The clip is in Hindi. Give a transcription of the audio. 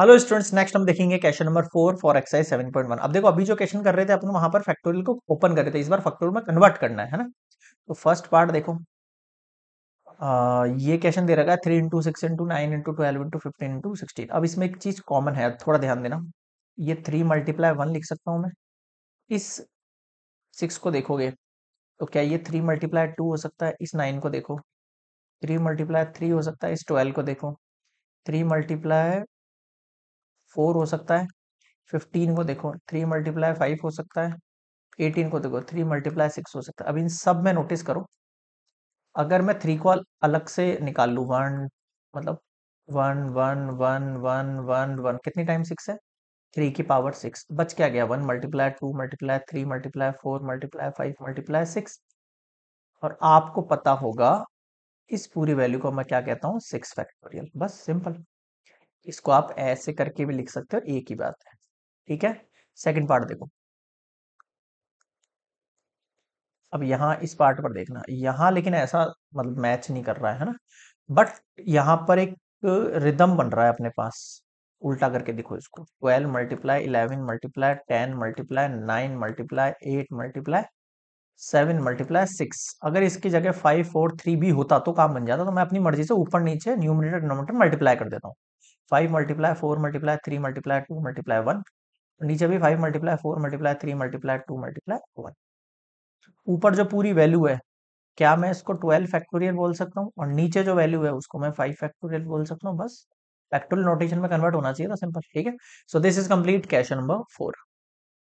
हेलो स्टूडेंट्स नेक्स्ट हम देखेंगे question number four for exercise seven point one अब देखो अभी जो क्वेश्चन कर रहे थे अपन वहां पर फैक्टोरियल को ओपन कर रहे थे इस बार फैक्टोरियल में कन्वर्ट करना है, है ना तो फर्स्ट पार्ट देखो आ, ये क्वेश्चन दे रखा है three into six into nine into twelve into fifteen into sixteen अब इसमें एक चीज कॉमन है थोड़ा ध्यान देना ये थ्री मल्टीप्लाई वन लिख सकता हूँ मैं इस सिक्स को देखोगे तो क्या ये थ्री मल्टीप्लाई टू हो सकता है इस नाइन को देखो थ्री मल्टीप्लाई थ्री हो सकता है इस ट्वेल्व को देखो थ्री मल्टीप्लाई फोर हो सकता है फिफ्टीन को देखो थ्री मल्टीप्लाई फाइव हो सकता है एटीन को देखो थ्री मल्टीप्लाई सिक्स हो सकता है अब इन सब में नोटिस करो अगर मैं थ्री को अलग से निकाल लूँ वन मतलब one one one one one one कितनी टाइम सिक्स है थ्री की पावर सिक्स बच क्या गया one multiply two multiply three multiply four multiply five multiply six और आपको पता होगा इस पूरी वैल्यू को मैं क्या कहता हूँ सिक्स फैक्टोरियल बस सिंपल इसको आप ऐसे करके भी लिख सकते हो एक ही बात है ठीक है सेकंड पार्ट देखो अब यहाँ इस पार्ट पर देखना यहाँ लेकिन ऐसा मतलब मैच नहीं कर रहा है ना बट यहां पर एक रिदम बन रहा है अपने पास उल्टा करके देखो इसको twelve multiply eleven multiply ten multiply nine multiply eight multiply seven multiply six अगर इसकी जगह फाइव फोर थ्री भी होता तो काम बन जाता तो मैं अपनी मर्जी से ऊपर नीचे न्यूमिनेटर डिनोमिनेटर मल्टीप्लाई कर देता हूँ five multiply four multiply three multiply two multiply one नीचे भी five multiply four multiply three multiply two multiply one ऊपर जो पूरी वैल्यू है क्या मैं इसको ट्वेल्व फैक्टोरियल बोल सकता हूँ और नीचे जो वैल्यू है उसको मैं फाइव फैक्टोरियल बोल सकता हूँ बस फैक्टोरियल नोटेशन में कन्वर्ट होना चाहिए था सिंपल ठीक है so this is complete question number four